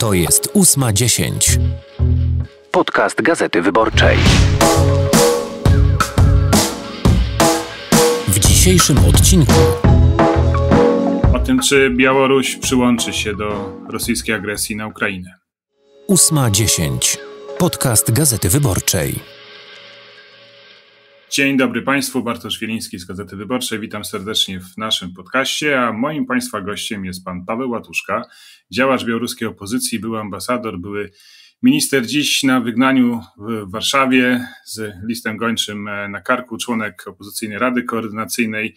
To jest 8.10. Podcast Gazety Wyborczej. W dzisiejszym odcinku o tym, czy Białoruś przyłączy się do rosyjskiej agresji na Ukrainę. 8.10. Podcast Gazety Wyborczej. Dzień dobry Państwu, Bartosz Wieliński z Gazety Wyborczej. Witam serdecznie w naszym podcaście, a moim Państwa gościem jest Pan Paweł Łatuszka, działacz białoruskiej opozycji, był ambasador, były minister, dziś na wygnaniu w Warszawie z listem gończym e, na karku, członek opozycyjnej Rady Koordynacyjnej.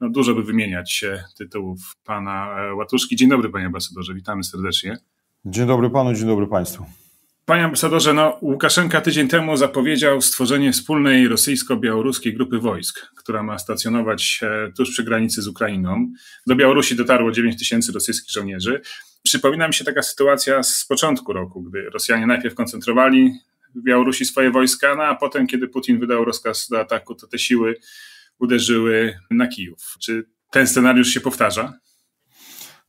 No, dużo by wymieniać e, tytułów Pana e, Łatuszki. Dzień dobry Panie ambasadorze, witamy serdecznie. Dzień dobry Panu, dzień dobry Państwu. Panie ambasadorze, no, Łukaszenka tydzień temu zapowiedział stworzenie wspólnej rosyjsko-białoruskiej grupy wojsk, która ma stacjonować e, tuż przy granicy z Ukrainą. Do Białorusi dotarło 9 tysięcy rosyjskich żołnierzy. Przypomina mi się taka sytuacja z początku roku, gdy Rosjanie najpierw koncentrowali w Białorusi swoje wojska, no, a potem, kiedy Putin wydał rozkaz do ataku, to te siły uderzyły na Kijów. Czy ten scenariusz się powtarza?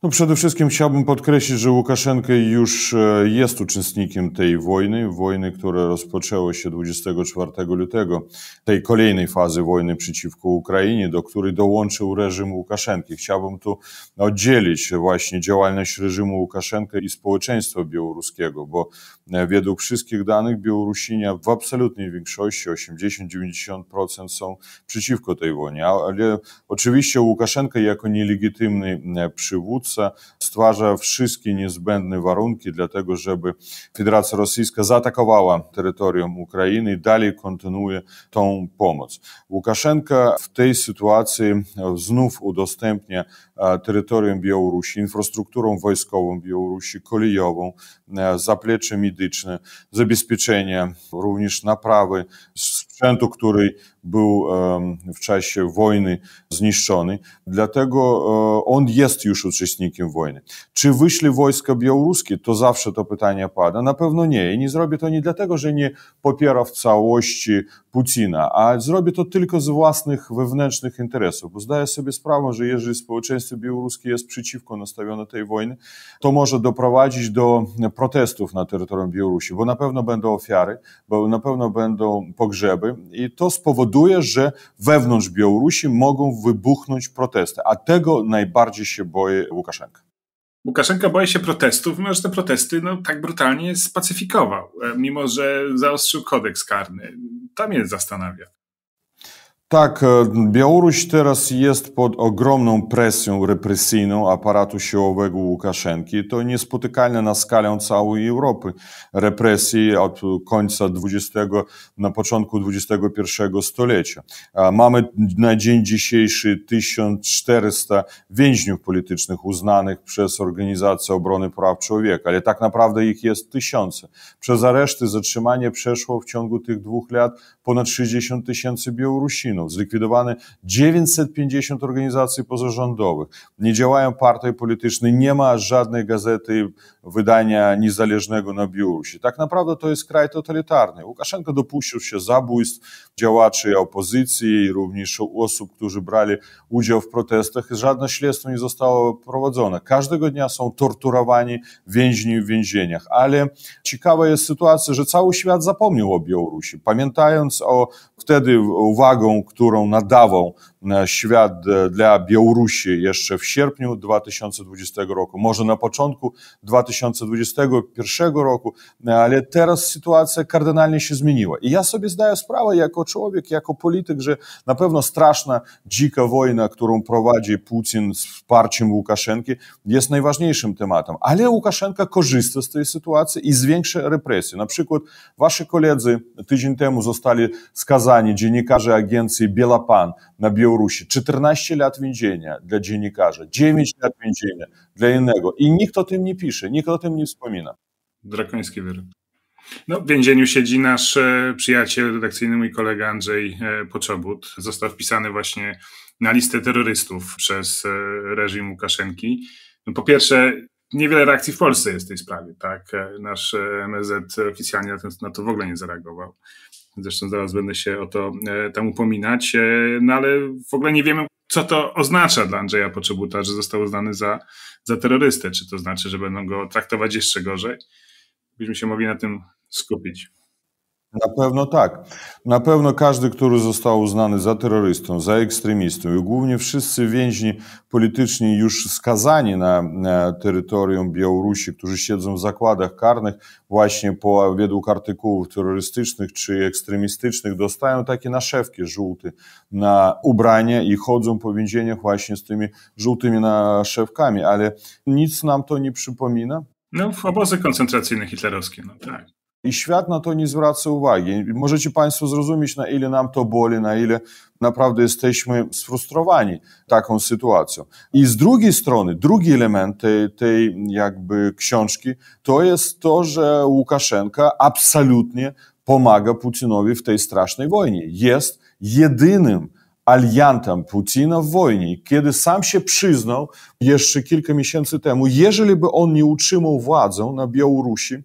No przede wszystkim chciałbym podkreślić, że Łukaszenka już e, jest uczestnikiem tej wojny, wojny, która rozpoczęła się 24 lutego, tej kolejnej fazy wojny przeciwko Ukrainie, do której dołączył reżim Łukaszenki. Chciałbym tu oddzielić właśnie działalność reżimu Łukaszenka i społeczeństwa białoruskiego, bo e, według wszystkich danych Białorusinia w absolutnej większości, 80-90% są przeciwko tej wojnie, ale oczywiście Łukaszenka jako nielegitymny e, przywódca, Polsce stwarza wszystkie niezbędne warunki dla tego, żeby Federacja Rosyjska zaatakowała terytorium Ukrainy i dalej kontynuuje tą pomoc. Łukaszenka w tej sytuacji znów udostępnia e, terytorium Białorusi, infrastrukturą wojskową Białorusi, kolejową, e, zaplecze medyczne, zabezpieczenie, również naprawy sprzętu, który był w czasie wojny zniszczony. Dlatego e, on jest już uczestnikiem wojny. Czy wyszli wojska białoruskie? To zawsze to pytanie pada. Na pewno nie. I nie zrobię to nie dlatego, że nie popiera w całości Putina, a zrobię to tylko z własnych wewnętrznych interesów, bo zdaję sobie sprawę, że jeżeli społeczeństwo białoruskie jest przeciwko nastawione tej wojny, to może doprowadzić do protestów na terytorium Białorusi, bo na pewno będą ofiary, bo na pewno będą pogrzeby i to spowoduje powoduje, że wewnątrz Białorusi mogą wybuchnąć protesty, a tego najbardziej się boi Łukaszenka. Łukaszenka boi się protestów, mimo że te protesty no, tak brutalnie spacyfikował, e, mimo że zaostrzył kodeks karny. To mnie zastanawia. Tak, e, Białoruś teraz jest pod ogromną presją represyjną aparatu siłowego Łukaszenki. To niespotykalne na skalę całej Europy represji od końca XX, na początku XXI stulecia. Mamy na dzień dzisiejszy 1400 więźniów politycznych uznanych przez Organizację Obrony Praw Człowieka, ale tak naprawdę ich jest tysiące. Przez areszty, zatrzymanie przeszło w ciągu tych dwóch lat ponad 60 tysięcy Białorusinów zginął, zlikwidowane 950 organizacji pozarządowych, nie działają partie polityczne, nie ma żadnej gazety, wydania niezależnego na Białorusi. Tak naprawdę to jest kraj totalitarny. Łukaszenka dopuścił się zabójstw działaczy opozycji, również osób, którzy brali udział w protestach. Żadne śledztwo nie zostało prowadzone. Każdego dnia są torturowani więźni w więzieniach. Ale ciekawa jest sytuacja, że cały świat zapomniał o Białorusi. Pamiętając o wtedy uwagą, którą nadawał świat e, dla Białorusi jeszcze w sierpniu 2020 roku, może na początku 2021 roku, e, ale teraz sytuacja kardynalnie się zmieniła. I ja sobie zdaję sprawę jako człowiek, jako polityk, że na pewno straszna, dzika wojna, którą prowadzi Putin z wsparciem Łukaszenki, jest najważniejszym tematem. Ale Łukaszenka korzysta z tej sytuacji i zwiększa represje. Na przykład wasi koledzy tydzień temu zostali skazani dziennikarze agencji Bielapan na Białorusi, Białorusi. 14 lat więzienia dla dziennikarza, 9 lat więzienia dla innego. I nikt o tym nie pisze, nikt o tym nie wspomina. Drakoński wyrok. No, w więzieniu siedzi nasz e, przyjaciel redakcyjny, mój kolega Andrzej e, Poczobut. Został wpisany właśnie na listę terrorystów przez e, reżim Łukaszenki. No, po pierwsze, niewiele reakcji w Polsce jest w tej sprawie. Tak? Nasz MZ oficjalnie na to w ogóle nie zareagował. Zresztą zaraz będę się o to e, tam upominać, e, no ale w ogóle nie wiemy, co to oznacza dla Andrzeja Poczobuta, że został uznany za, za terrorystę. Czy to znaczy, że będą go traktować jeszcze gorzej? Byśmy się mogli na tym skupić. Na pewno tak. Na pewno każdy, który został uznany za terrorystą, za ekstremistą i głównie wszyscy więźni polityczni już skazani na, na terytorium Białorusi, którzy siedzą w zakładach karnych właśnie po, według artykułów terrorystycznych czy ekstremistycznych, dostają takie naszewki żółte na ubrania i chodzą po więzieniach właśnie z tymi żółtymi naszewkami, ale nic nam to nie przypomina. No, w obozy koncentracyjne hitlerowskie, no tak. I świat na to nie zwraca uwagi. Możecie Państwo zrozumieć, na ile nam to boli, na ile naprawdę jesteśmy sfrustrowani taką sytuacją. I z drugiej strony, drugi element tej, tej jakby książki, to jest to, że Łukaszenka absolutnie pomaga Putinowi w tej strasznej wojnie. Jest jedynym aliantem Putina w wojnie, kiedy sam się przyznał jeszcze kilka miesięcy temu, jeżeli by on nie utrzymał władzę na Białorusi,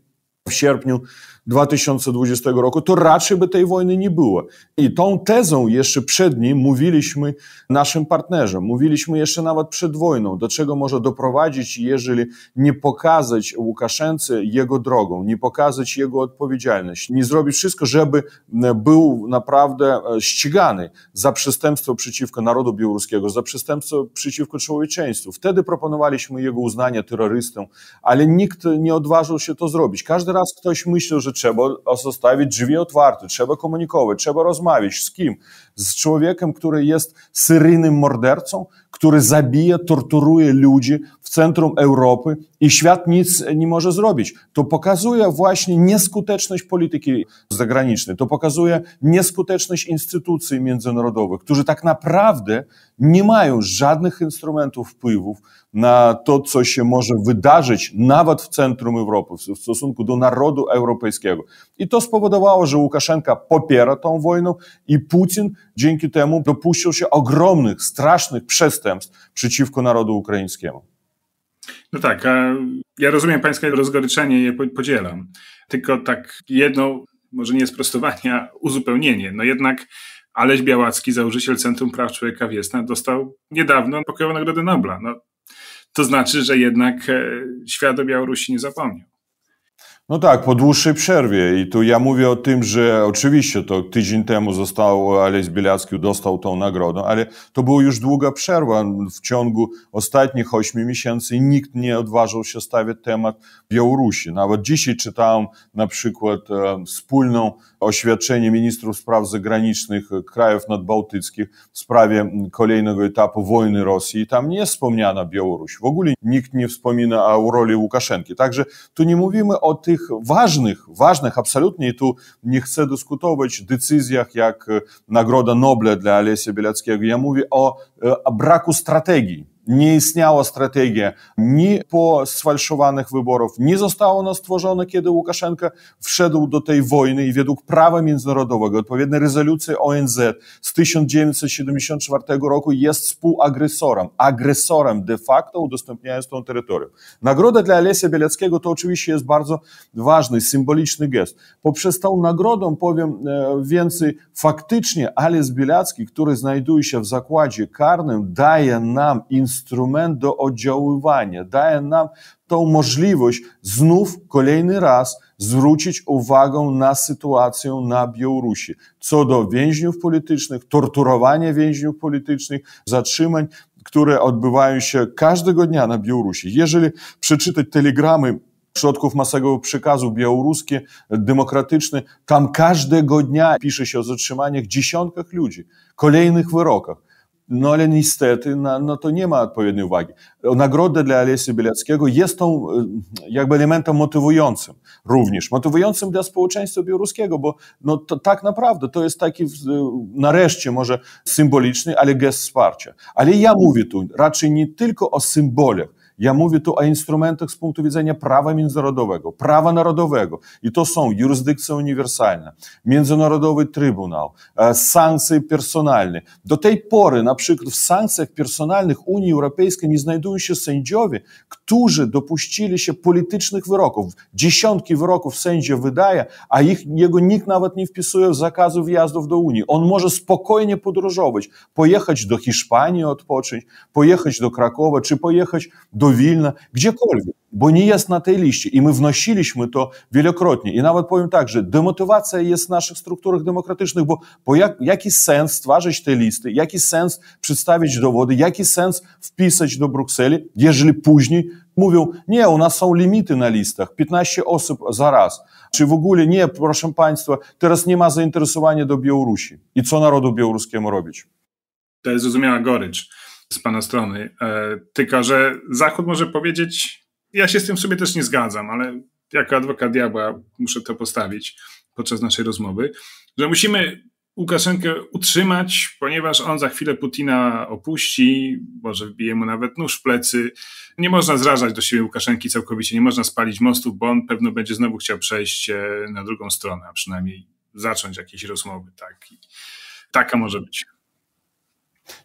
w sierpniu 2020 roku, to raczej by tej wojny nie było. I tą tezą jeszcze przed nim mówiliśmy naszym partnerzom, mówiliśmy jeszcze nawet przed wojną, do czego może doprowadzić, jeżeli nie pokazać Łukaszence jego drogą, nie pokazać jego odpowiedzialność, nie zrobić wszystko, żeby e, był naprawdę e, ścigany za przestępstwo przeciwko narodu białoruskiego, za przestępstwo przeciwko człowieczeństwu. Wtedy proponowaliśmy jego uznanie terrorystą, ale nikt nie odważył się to zrobić. Każdy raz ktoś myślał, że trzeba zostawić drzwi otwarte, trzeba komunikować, trzeba rozmawiać z kim? Z człowiekiem, który jest seryjnym mordercą, który zabija, torturuje ludzi, w centrum Europy i świat nic nie może zrobić. To pokazuje właśnie nieskuteczność polityki zagranicznej, to pokazuje nieskuteczność instytucji międzynarodowych, którzy tak naprawdę nie mają żadnych instrumentów wpływów na to, co się może wydarzyć nawet w centrum Europy, w stosunku do narodu europejskiego. I to spowodowało, że Łukaszenka popiera tą wojnę i Putin dzięki temu dopuścił się ogromnych, strasznych przestępstw przeciwko narodu ukraińskiemu. No tak, ja rozumiem pańskie rozgoryczenie, je podzielam. Tylko tak jedno, może nie sprostowanie, uzupełnienie. No jednak Aleś Białacki, założyciel Centrum Praw Człowieka Wiesna, dostał niedawno pokojową Nagrodę Nobla. No, to znaczy, że jednak e, świat o Białorusi nie zapomniał. No tak, po dłuższej przerwie. I tu ja mówię o tym, że oczywiście to tydzień temu został Alejs Bielacki, dostał tą nagrodę, ale to była już długa przerwa. W ciągu ostatnich ośmiu miesięcy nikt nie odważył się stawiać temat Białorusi. Nawet dzisiaj czytałem na przykład e, wspólną oświadczenie ministrów spraw zagranicznych krajów nadbałtyckich w sprawie kolejnego etapu wojny Rosji. I tam nie wspomniana Białoruś. W ogóle nikt nie wspomina o roli Łukaszenki. Także tu nie mówimy o tych tych ważnych, ważnych absolutnie, i tu nie chcę dyskutować, decyzjach jak e, Nagroda Nobla dla Alesia Bielackiego. Ja mówię o, o e, braku strategii nie istniała strategia nie po sfalszowanych wyborów, nie została ona stworzona, kiedy Łukaszenka wszedł do tej wojny i według prawa międzynarodowego, odpowiedniej rezolucji ONZ z 1974 roku jest współagresorem, agresorem de facto udostępniając tą terytorium. Nagroda dla Alesia Bieleckiego to oczywiście jest bardzo ważny, symboliczny gest. Poprzez tą nagrodą, powiem e, więcej, faktycznie Ales Bielacki, który znajduje się w zakładzie karnym, daje nam instytucję, instrument do oddziaływania, daje nam tą możliwość znów kolejny raz zwrócić uwagę na sytuację na Białorusi. Co do więźniów politycznych, torturowania więźniów politycznych, zatrzymań, które odbywają się każdego dnia na Białorusi. Jeżeli przeczytać telegramy środków masowego przekazu białoruskie, demokratyczne, tam każdego dnia pisze się o zatrzymaniach dziesiątkach ludzi, kolejnych wyrokach. No ale niestety na, na no to nie ma odpowiedniej uwagi. Nagroda dla Alessi Bielackiego jest tą e, jakby elementem motywującym również, motywującym dla społeczeństwa białoruskiego, bo no to, tak naprawdę to jest taki e, nareszcie może symboliczny, ale gest wsparcia. Ale ja mówię tu raczej nie tylko o symbolach, ja mówię tu o instrumentach z punktu widzenia prawa międzynarodowego, prawa narodowego i to są jurysdykcja uniwersalna, Międzynarodowy Trybunał, e, sankcje personalne. Do tej pory na przykład w sankcjach personalnych Unii Europejskiej nie znajdują się sędziowie, którzy dopuścili się politycznych wyroków. Dziesiątki wyroków sędzia wydaje, a ich, jego nikt nawet nie wpisuje w zakazu wjazdów do Unii. On może spokojnie podróżować, pojechać do Hiszpanii odpocząć, pojechać do Krakowa, czy pojechać do Wilna, gdziekolwiek, bo nie jest na tej liście i my wnosiliśmy to wielokrotnie. I nawet powiem tak, że demotywacja jest w naszych strukturach demokratycznych, bo, bo jak, jaki sens stwarzać te listy, jaki sens przedstawić dowody, jaki sens wpisać do Brukseli, jeżeli później mówią, nie, u nas są limity na listach, 15 osób za raz, czy w ogóle nie, proszę Państwa, teraz nie ma zainteresowania do Białorusi. I co narodu białoruskiemu robić? To jest zrozumiała gorycz z pana strony. E, tylko, że Zachód może powiedzieć, ja się z tym w sobie też nie zgadzam, ale jako adwokat diabła muszę to postawić podczas naszej rozmowy, że musimy Łukaszenkę utrzymać, ponieważ on za chwilę Putina opuści, może wbije mu nawet nóż w plecy. Nie można zrażać do siebie Łukaszenki całkowicie, nie można spalić mostów, bo on pewno będzie znowu chciał przejść e, na drugą stronę, a przynajmniej zacząć jakieś rozmowy. Tak. taka może być.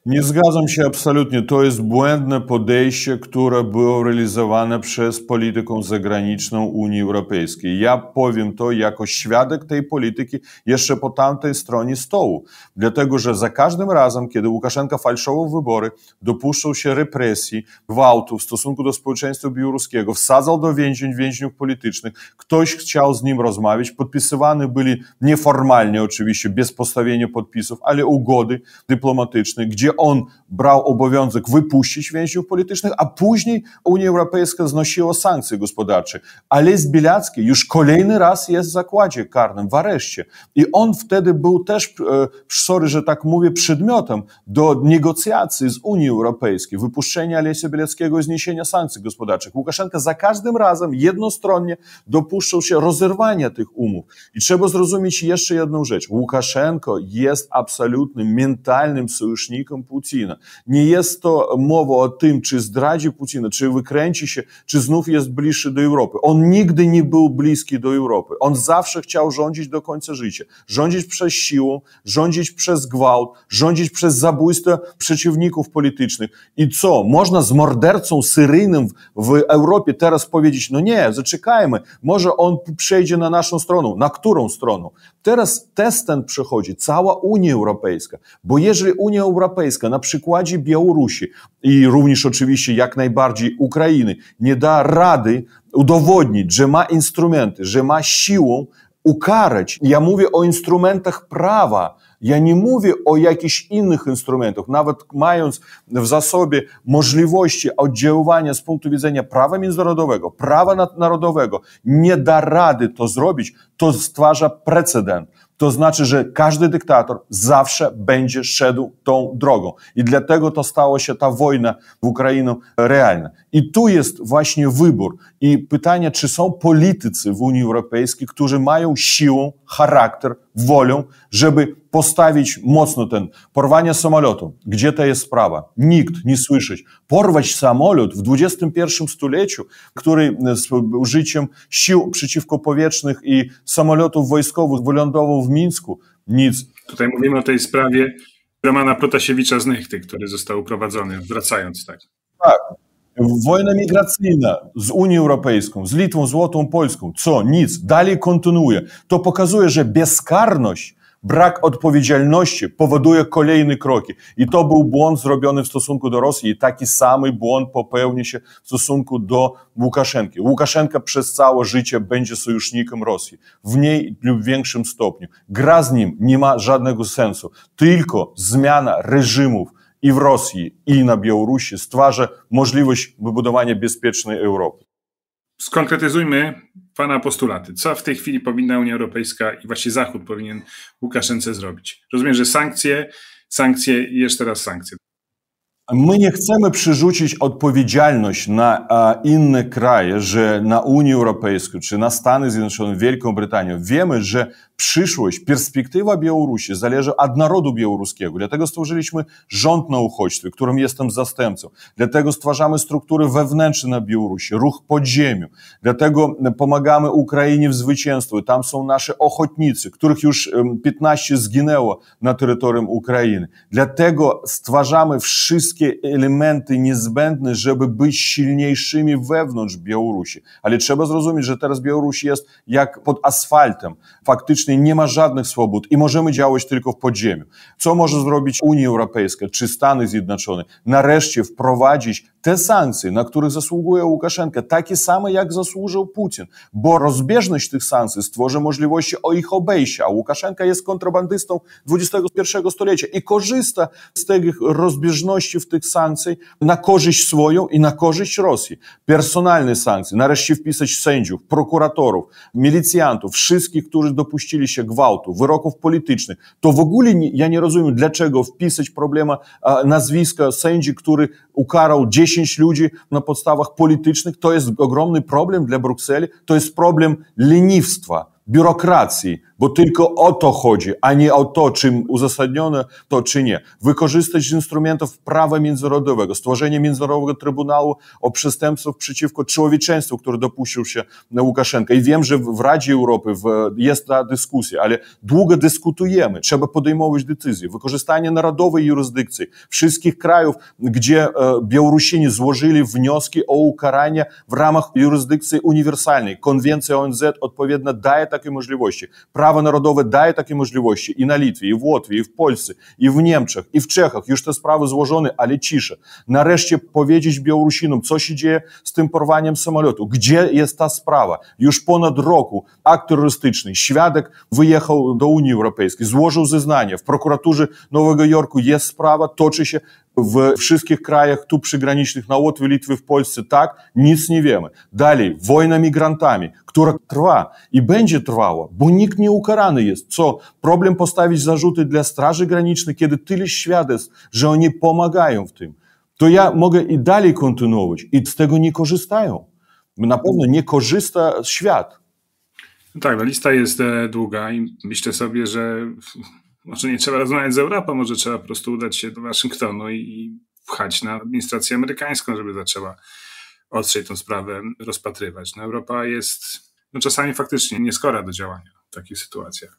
Nie zgadzam się absolutnie. To jest błędne podejście, które było realizowane przez politykę zagraniczną Unii Europejskiej. Ja powiem to jako świadek tej polityki jeszcze po tamtej stronie stołu. Dlatego, że za każdym razem, kiedy Łukaszenka falszował wybory, dopuszczał się represji, gwałtu w stosunku do społeczeństwa białoruskiego, wsadzał do więzień więźniów politycznych, ktoś chciał z nim rozmawiać, podpisywani byli nieformalnie oczywiście, bez postawienia podpisów, ale ugody dyplomatyczne, gdzie on brał obowiązek wypuścić więźniów politycznych, a później Unia Europejska znosiła sankcje gospodarcze. Ale Zbielacki już kolejny raz jest w zakładzie karnym, w areszcie. I on wtedy był też, e, sorry, że tak mówię, przedmiotem do negocjacji z Unii Europejskiej, wypuszczenia Alesia Bieleckiego i zniesienia sankcji gospodarczych. Łukaszenka za każdym razem jednostronnie dopuszczał się rozerwania tych umów. I trzeba zrozumieć jeszcze jedną rzecz. Łukaszenko jest absolutnym mentalnym sojusznikiem przeciwnikiem Nie jest to mowa o tym, czy zdradzi Putina, czy wykręci się, czy znów jest bliższy do Europy. On nigdy nie był bliski do Europy. On zawsze chciał rządzić do końca życia. Rządzić przez siłę, rządzić przez gwałt, rządzić przez zabójstwa przeciwników politycznych. I co? Można z mordercą syryjnym w Europie teraz powiedzieć, no nie, zaczekajmy, może on przejdzie na naszą stronę. Na którą stronę? Teraz test ten przychodzi, cała Unia Europejska, bo jeżeli Unia Europejska Europejska na przykładzie Białorusi i również oczywiście jak najbardziej Ukrainy nie da rady udowodnić, że ma instrumenty, że ma siłę ukarać. Ja mówię o instrumentach prawa, ja nie mówię o jakichś innych instrumentach, nawet mając w zasobie możliwości oddziaływania z punktu widzenia prawa międzynarodowego, prawa narodowego, nie da rady to zrobić, to stwarza precedent to znaczy, że każdy dyktator zawsze będzie szedł tą drogą. I dlatego to stało się ta wojna w Ukrainie realna. I tu jest właśnie wybór i pytanie, czy są politycy w Unii Europejskiej, którzy mają siłę, charakter, wolę, żeby postawić mocno ten porwanie samolotu. Gdzie to jest sprawa? Nikt nie słyszeć Porwać samolot w XXI stuleciu, który e, z użyciem sił przeciwkopowietrznych i samolotów wojskowych wylądował w Mińsku. Nic. Tutaj mówimy o tej sprawie Romana Protasiewicza z Nychty, który został uprowadzony, wracając tak. Tak, Wojna migracyjna z Unią Europejską, z Litwą, z Polską. Co? Nic. Dalej kontynuuje. To pokazuje, że bezkarność, brak odpowiedzialności powoduje kolejne kroki. I to był błąd zrobiony w stosunku do Rosji i taki sam błąd popełni się w stosunku do Łukaszenki. Łukaszenka przez całe życie będzie sojusznikiem Rosji. W niej lub większym stopniu. Gra z nim nie ma żadnego sensu. Tylko zmiana reżimów i w Rosji, i na Białorusi stwarza możliwość wybudowania bezpiecznej Europy. Skonkretyzujmy Pana postulaty. Co w tej chwili powinna Unia Europejska i właśnie Zachód powinien Łukaszence zrobić? Rozumiem, że sankcje, sankcje i jeszcze raz sankcje. My nie chcemy przerzucić odpowiedzialność na inne kraje, że na Unię Europejską, czy na Stany Zjednoczone, Wielką Brytanię. Wiemy, że przyszłość, perspektywa Białorusi zależy od narodu białoruskiego. Dlatego stworzyliśmy rząd na uchodźstwie, którym jestem zastępcą. Dlatego stwarzamy struktury wewnętrzne na Białorusi, ruch podziemiu. Dlatego pomagamy Ukrainie w zwycięstwie. Tam są nasze ochotnicy, których już 15 zginęło na terytorium Ukrainy. Dlatego stwarzamy wszystkie elementy niezbędne, żeby być silniejszymi wewnątrz Białorusi. Ale trzeba zrozumieć, że teraz Białoruś jest jak pod asfaltem. Faktycznie politycznej nie ma żadnych swobód i możemy działać tylko w podziemiu. Co może zrobić Unia Europejska czy Stany Zjednoczone? Nareszcie wprowadzić te sankcje, na których zasługuje Łukaszenka, takie same jak zasłużył Putin, bo rozbieżność tych sankcji stworzy możliwości o ich obejścia. a Łukaszenka jest kontrabandystą XXI stulecia i korzysta z tych rozbieżności w tych sankcjach na korzyść swoją i na korzyść Rosji. Personalne sankcje, nareszcie wpisać sędziów, prokuratorów, milicjantów, wszystkich, którzy dopuścili dopuścili się gwałtu, wyroków politycznych, to w ogóle nie, ja nie rozumiem, dlaczego wpisać problema a, nazwiska sędzi, który ukarał 10 ludzi na podstawach politycznych, to jest ogromny problem dla Brukseli, to jest problem leniwstwa biurokracji, bo tylko o to chodzi, a nie o to, czym uzasadnione to czy nie. Wykorzystać instrumentów prawa międzynarodowego, stworzenie Międzynarodowego Trybunału o przestępstwach przeciwko człowieczeństwu, który dopuścił się na Łukaszenka. I wiem, że w Radzie Europy jest ta dyskusja, ale długo dyskutujemy. Trzeba podejmować decyzje. Wykorzystanie narodowej jurysdykcji wszystkich krajów, gdzie e, Białorusini złożyli wnioski o ukaranie w ramach jurysdykcji uniwersalnej. Konwencja ONZ odpowiednio daje takie możliwości. Prawo narodowe daje takie możliwości i na Litwie, i w Łotwie, i w Polsce, i w Niemczech, i w Czechach. Już te sprawy złożone, ale cisze. Nareszcie powiedzieć Białorusinom, co się dzieje z tym porwaniem samolotu. Gdzie jest ta sprawa? Już ponad roku akt terrorystyczny, świadek wyjechał do Unii Europejskiej, złożył zeznanie. W prokuraturze Nowego Jorku jest sprawa, toczy się w wszystkich krajach tu przygranicznych, na Łotwie, Litwie, w Polsce, tak, nic nie wiemy. Dalej, wojna migrantami, która trwa i będzie trwała, bo nikt nie ukarany jest. Co? Problem postawić zarzuty dla Straży Granicznej, kiedy tyle świadectw, że oni pomagają w tym. To ja mogę i dalej kontynuować i z tego nie korzystają. Na pewno nie korzysta świat. tak, no lista jest e, długa i myślę sobie, że może nie trzeba rozmawiać z Europą, może trzeba po prostu udać się do Waszyngtonu i, i pchać na administrację amerykańską, żeby zaczęła ostrzej tą sprawę rozpatrywać. No, Europa jest no, czasami faktycznie nieskora do działania w takich sytuacjach.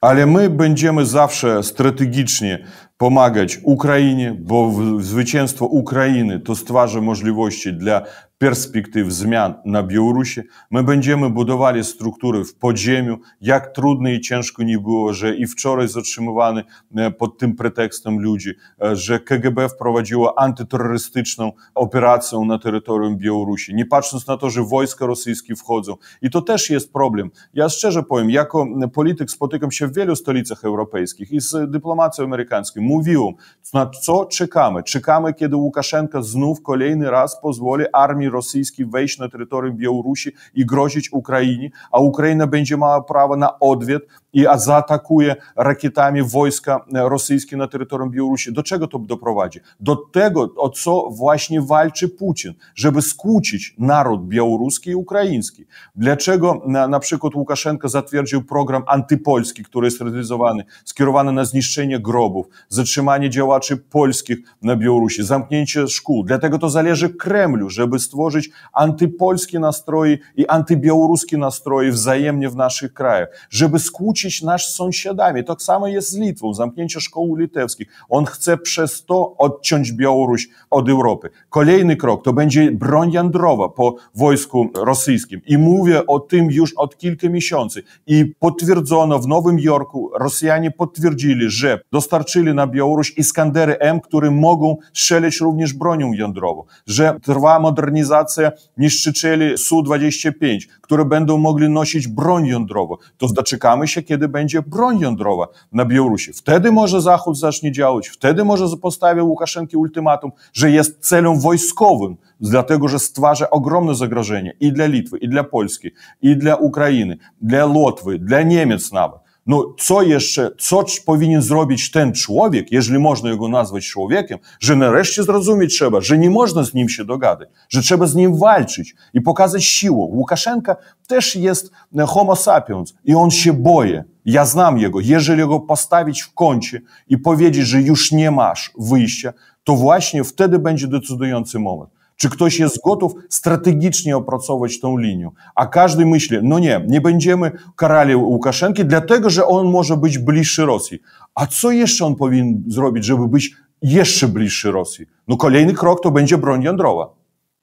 Ale my będziemy zawsze strategicznie pomagać Ukrainie, bo zwycięstwo Ukrainy to stwarza możliwości dla perspektyw zmian na Białorusi. My będziemy budowali struktury w podziemiu, jak trudne i ciężko nie było, że i wczoraj zatrzymywany e, pod tym pretekstem ludzi, e, że KGB wprowadziło antyterrorystyczną operację na terytorium Białorusi, nie patrząc na to, że wojska rosyjskie wchodzą. I to też jest problem. Ja szczerze powiem, jako polityk spotykam się w wielu stolicach europejskich i z dyplomacją amerykańską mówiłem, na co czekamy. Czekamy, kiedy Łukaszenka znów kolejny raz pozwoli armii rosyjski wejść na terytorium Białorusi i grozić Ukrainie, a Ukraina będzie miała prawo na odwet i zaatakuje rakietami wojska rosyjskie na terytorium Białorusi. Do czego to doprowadzi? Do tego, o co właśnie walczy Putin, żeby skłócić naród białoruski i ukraiński. Dlaczego na, na przykład Łukaszenka zatwierdził program antypolski, który jest realizowany, skierowany na zniszczenie grobów, zatrzymanie działaczy polskich na Białorusi, zamknięcie szkół. Dlatego to zależy Kremlu, żeby stworzyć antypolskie nastroje i antybiałoruskie nastroje wzajemnie w naszych krajach, żeby skłócić nas z sąsiadami. Tak samo jest z Litwą, zamknięcie szkoły litewskich. On chce przez to odciąć Białoruś od Europy. Kolejny krok to będzie broń jądrowa po wojsku rosyjskim. I mówię o tym już od kilku miesięcy. I potwierdzono w Nowym Jorku, Rosjanie potwierdzili, że dostarczyli na Białoruś Iskandery M, które mogą strzelać również bronią jądrową, że trwa modernizacja organizacje niszczycieli Su-25, które będą mogli nosić broń jądrową. To doczekamy się, kiedy będzie broń jądrowa na Białorusi. Wtedy może Zachód zacznie działać, wtedy może postawił Łukaszenki ultimatum, że jest celem wojskowym, dlatego że stwarza ogromne zagrożenie i dla Litwy, i dla Polski, i dla Ukrainy, dla Łotwy, dla Niemiec nawet. No, co jeszcze, co powinien zrobić ten człowiek, jeżeli można go nazwać człowiekiem, że nareszcie zrozumieć trzeba, że nie można z nim się dogadać, że trzeba z nim walczyć i pokazać siłę. Łukaszenka też jest e, homo sapiens i on się boje. Ja znam jego. Jeżeli go postawić w kącie i powiedzieć, że już nie masz wyjścia, to właśnie wtedy będzie decydujący moment. Czy ktoś jest gotów strategicznie opracować tą linię? A każdy myśli, no nie, nie będziemy karali Łukaszenki, dlatego że on może być bliższy Rosji. A co jeszcze on powinien zrobić, żeby być jeszcze bliższy Rosji? No kolejny krok to będzie broń jądrowa.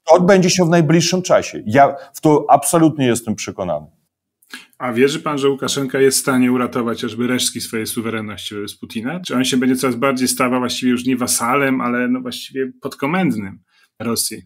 To odbędzie się w najbliższym czasie. Ja w to absolutnie jestem przekonany. A wierzy pan, że Łukaszenka jest w stanie uratować choćby resztki swojej suwerenności wobec Putina? Czy on się będzie coraz bardziej stawał właściwie już nie wasalem, ale no właściwie podkomendnym? Rosji.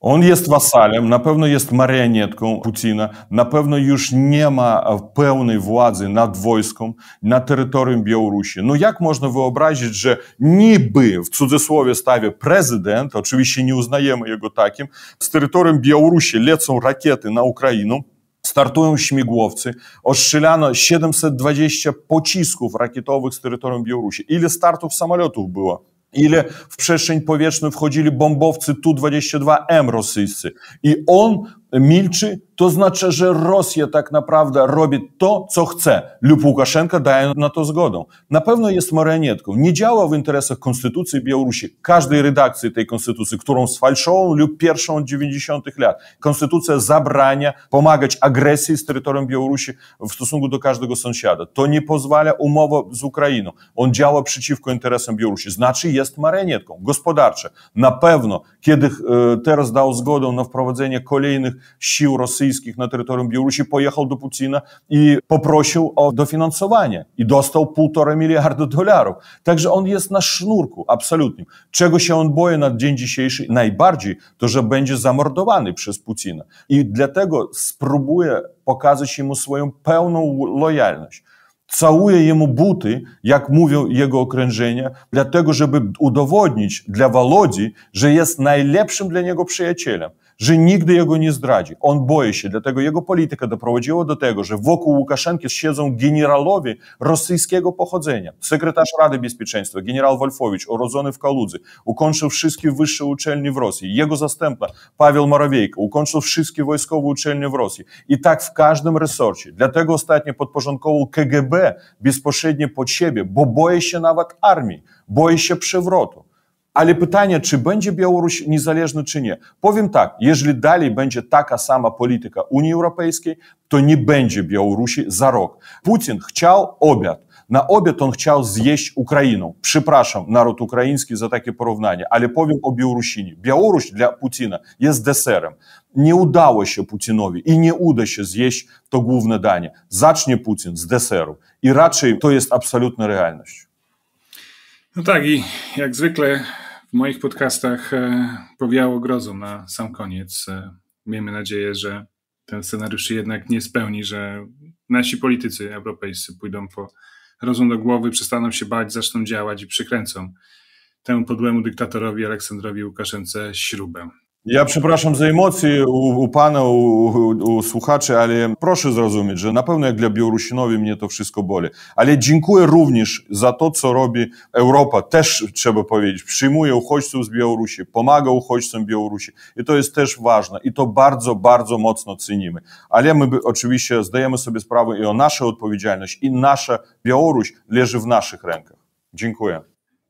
On jest wasalem, na pewno jest marionetką Putina, na pewno już nie ma pełnej władzy nad wojską na terytorium Białorusi. No jak można wyobrazić, że niby w cudzysłowie stawię prezydent, oczywiście nie uznajemy jego takim, z terytorium Białorusi lecą rakiety na Ukrainę, startują śmigłowcy, ostrzelano 720 pocisków rakietowych z terytorium Białorusi. Ile startów samolotów było? ile w przestrzeń powietrzną wchodzili bombowcy Tu-22M rosyjscy. I on milczy, to znaczy, że Rosja tak naprawdę robi to, co chce, lub Łukaszenka daje na to zgodę. Na pewno jest marionetką. Nie działa w interesach Konstytucji Białorusi, każdej redakcji tej Konstytucji, którą sfalszował lub pierwszą od 90 lat. Konstytucja zabrania pomagać agresji z terytorium Białorusi w stosunku do każdego sąsiada. To nie pozwala umowa z Ukrainą. On działa przeciwko interesom Białorusi. Znaczy jest marionetką. Gospodarcze. Na pewno, kiedy e, teraz dał zgodę na wprowadzenie kolejnych sił rosyjskich na terytorium Białorusi, pojechał do Putina i poprosił o dofinansowanie i dostał półtora miliarda dolarów. Także on jest na sznurku, absolutnie. Czego się on boi na dzień dzisiejszy? Najbardziej to, że będzie zamordowany przez Putina. I dlatego spróbuje pokazać mu swoją pełną lojalność całuje jemu buty, jak mówią jego okrężenia, dlatego żeby udowodnić dla Wolodzi, że jest najlepszym dla niego przyjacielem że nigdy jego nie zdradzi. On boi się, dlatego jego polityka doprowadziła do tego, że wokół Łukaszenki siedzą generalowie rosyjskiego pochodzenia. Sekretarz Rady Bezpieczeństwa, generał Wolfowicz, urodzony w Kaludze, ukończył wszystkie wyższe uczelnie w Rosji. Jego zastępca, Paweł Morawiejko, ukończył wszystkie wojskowe uczelnie w Rosji. I tak w każdym resorcie. Dlatego ostatnio podporządkował KGB bezpośrednio pod siebie, bo boi się nawet armii, boi się przewrotu. Ale pytanie, czy będzie Białoruś niezależny czy nie? Powiem tak, jeżeli dalej będzie taka sama polityka Unii Europejskiej, to nie będzie Białorusi za rok. Putin chciał obiad. Na obiad on chciał zjeść Ukrainę. Przepraszam naród ukraiński za takie porównanie, ale powiem o Białorusini. Białoruś dla Putina jest deserem. Nie udało się Putinowi i nie uda się zjeść to główne danie. Zacznie Putin z deseru i raczej to jest absolutna realność. No tak, i jak zwykle w moich podcastach e, powiało grozą na sam koniec. E, miejmy nadzieję, że ten scenariusz się jednak nie spełni, że nasi politycy europejscy pójdą po rozum do głowy, przestaną się bać, zaczną działać i przykręcą temu podłemu dyktatorowi Aleksandrowi Łukaszence śrubę. Ja przepraszam za emocje u, pana, u, u, słuchaczy, ale proszę zrozumieć, że na pewno jak dla Białorusinowi mnie to wszystko boli. Ale dziękuję również za to, co robi Europa, też trzeba powiedzieć. Przyjmuje uchodźców z Białorusi, pomaga uchodźcom Białorusi i to jest też ważne i to bardzo, bardzo mocno cenimy. Ale my oczywiście zdajemy sobie sprawę i o naszą odpowiedzialność i nasza Białoruś leży w naszych rękach. Dziękuję.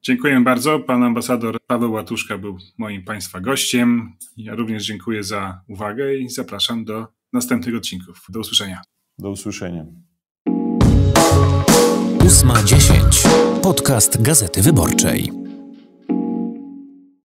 Dziękuję bardzo. Pan ambasador Paweł Łatuszka był moim Państwa gościem. Ja również dziękuję za uwagę i zapraszam do następnych odcinków. Do usłyszenia. Do usłyszenia. 8.10. Podcast Gazety Wyborczej.